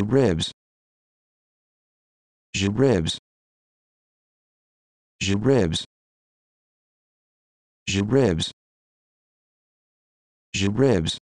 ribs. Jibs. ribs. Jibs. ribs.